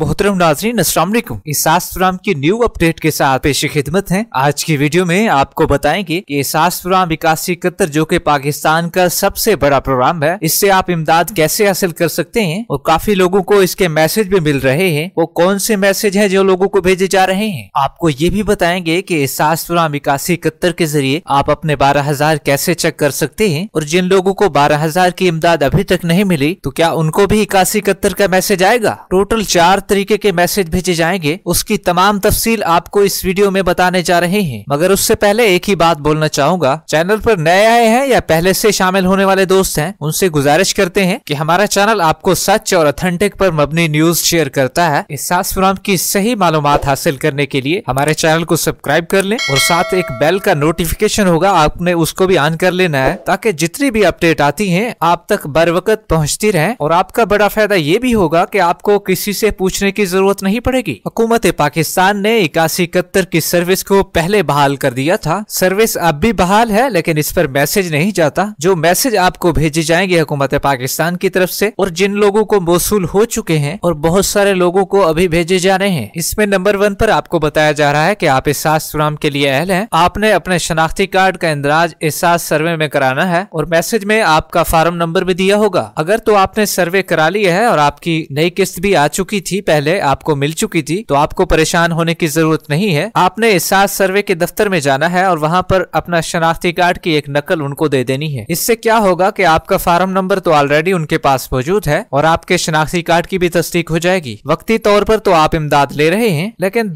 मोहतरम नाजरीन असलम इसासराम की न्यू अपडेट के साथ पेश खिदमत है आज की वीडियो में आपको बताएंगे कि इसासराम विकास कतर जो कि पाकिस्तान का सबसे बड़ा प्रोग्राम है इससे आप इमदाद कैसे हासिल कर सकते हैं और काफी लोगों को इसके मैसेज भी मिल रहे हैं वो कौन से मैसेज है जो लोगों को भेजे जा रहे हैं आपको ये भी बताएंगे की इसासराम विकास कतर के जरिए आप अपने बारह हजार कैसे चेक कर सकते हैं और जिन लोगों को बारह हजार की इमदाद अभी तक नहीं मिली तो क्या उनको भी इक्यासी इकहत्तर का मैसेज आएगा टोटल चार तरीके के मैसेज भेजे जाएंगे उसकी तमाम तफसील आपको इस वीडियो में बताने जा रहे हैं मगर उससे पहले एक ही बात बोलना चाहूंगा चैनल पर नए आए हैं या पहले से शामिल होने वाले दोस्त हैं उनसे गुजारिश करते हैं कि हमारा चैनल आपको सच और अथेंटिक पर मबनी न्यूज शेयर करता है इस सासपुराम की सही मालूम हासिल करने के लिए हमारे चैनल को सब्सक्राइब कर ले और साथ एक बेल का नोटिफिकेशन होगा आपने उसको भी ऑन कर लेना है ताकि जितनी भी अपडेट आती है आप तक बर वक्त पहुँचती रहे और आपका बड़ा फायदा ये भी होगा की आपको किसी से पूछ पूछने की जरूरत नहीं पड़ेगी हुकूमत पाकिस्तान ने इक्यासी इकहत्तर की सर्विस को पहले बहाल कर दिया था सर्विस अब भी बहाल है लेकिन इस पर मैसेज नहीं जाता जो मैसेज आपको भेजे जाएंगे हुकूमत पाकिस्तान की तरफ से और जिन लोगों को मौसू हो चुके हैं और बहुत सारे लोगों को अभी भेजे जा रहे हैं इसमें नंबर वन पर आपको बताया जा रहा है की आप एहसास चुनाव के लिए अहल है आपने अपने शनाख्ती कार्ड का इंदराज एहसास सर्वे में कराना है और मैसेज में आपका फार्म नंबर भी दिया होगा अगर तो आपने सर्वे करा लिया है और आपकी नई किस्त भी आ चुकी थी पहले आपको मिल चुकी थी तो आपको परेशान होने की जरूरत नहीं है आपने एहसास सर्वे के दफ्तर में जाना है और वहाँ पर अपना शनाख्ती कार्ड की एक नकल उनको दे देनी है इससे क्या होगा की आपका फार्म नंबर तो ऑलरेडी उनके पास मौजूद है और आपके शनाख्ती कार्ड की भी तस्दीक हो जाएगी वक्ती तौर पर तो आप इमदाद ले रहे हैं लेकिन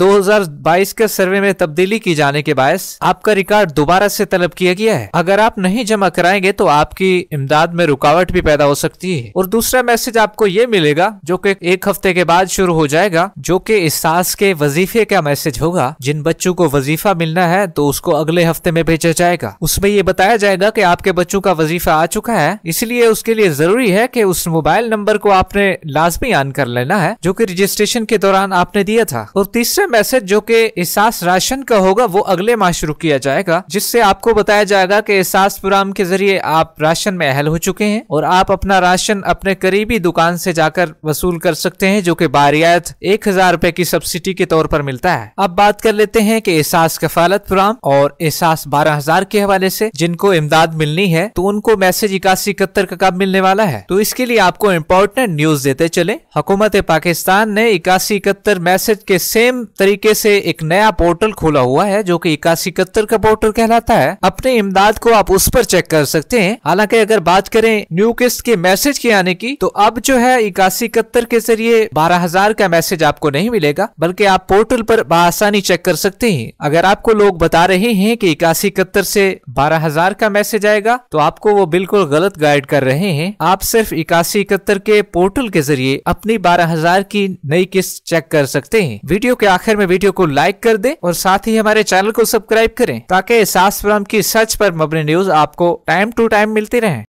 बाईस के सर्वे में तब्दीली की जाने के बायस आपका रिकॉर्ड दोबारा से तलब किया गया है अगर आप नहीं जमा कराएंगे तो आपकी इमदाद में रुकावट भी पैदा हो सकती है और दूसरा मैसेज आपको ये मिलेगा जो कि एक हफ्ते के बाद शुरू हो जाएगा जो कि इस सास के वजीफे का मैसेज होगा जिन बच्चों को वजीफा मिलना है तो उसको अगले हफ्ते में भेजा जाएगा उसमें ये बताया जाएगा कि आपके बच्चों का वजीफा आ चुका है इसलिए उसके लिए जरूरी है कि उस मोबाइल नंबर को आपने लाजमी ऑन कर लेना है जो कि रजिस्ट्रेशन के दौरान आपने दिया था और तीसरा मैसेज जो कि एहसास राशन का होगा वो अगले माह शुरू किया जाएगा जिससे आपको बताया जाएगा कि एहसास प्रोग्राम के जरिए आप राशन में अहल हो चुके हैं और आप अपना राशन अपने करीबी दुकान से जाकर वसूल कर सकते हैं जो कि बाहर रियायत एक हजार रूपए की सब्सिडी के तौर पर मिलता है अब बात कर लेते हैं कि एहसास कफालत प्रोग्राम और एहसास बारह हजार के हवाले से जिनको इमदाद मिलनी है तो उनको मैसेज इक्यासी इकहत्तर का कब मिलने वाला है तो इसके लिए आपको इम्पोर्टेंट न्यूज देते चले हुकूमत पाकिस्तान ने इक्यासी इकहत्तर मैसेज के सेम तरीके से एक नया पोर्टल खोला हुआ है जो की इक्यासी इकहत्तर का पोर्टल कहलाता है अपने इमदाद को आप उस पर चेक कर सकते हैं हालांकि अगर बात करें न्यू किस्त के मैसेज के आने की तो अब जो है इक्यासी इकहत्तर के जरिए बारह हजार का मैसेज आपको नहीं मिलेगा बल्कि आप पोर्टल पर आसानी चेक कर सकते हैं अगर आपको लोग बता रहे हैं कि इक्यासी इकहत्तर से बारह हजार का मैसेज आएगा तो आपको वो बिल्कुल गलत गाइड कर रहे हैं आप सिर्फ इक्यासी इकहत्तर के पोर्टल के जरिए अपनी बारह हजार की नई किस्त चेक कर सकते हैं वीडियो के आखिर में वीडियो को लाइक कर दें और साथ ही हमारे चैनल को सब्सक्राइब करें ताकि सास की सच पर मबनी न्यूज आपको टाइम टू टाइम मिलती रहे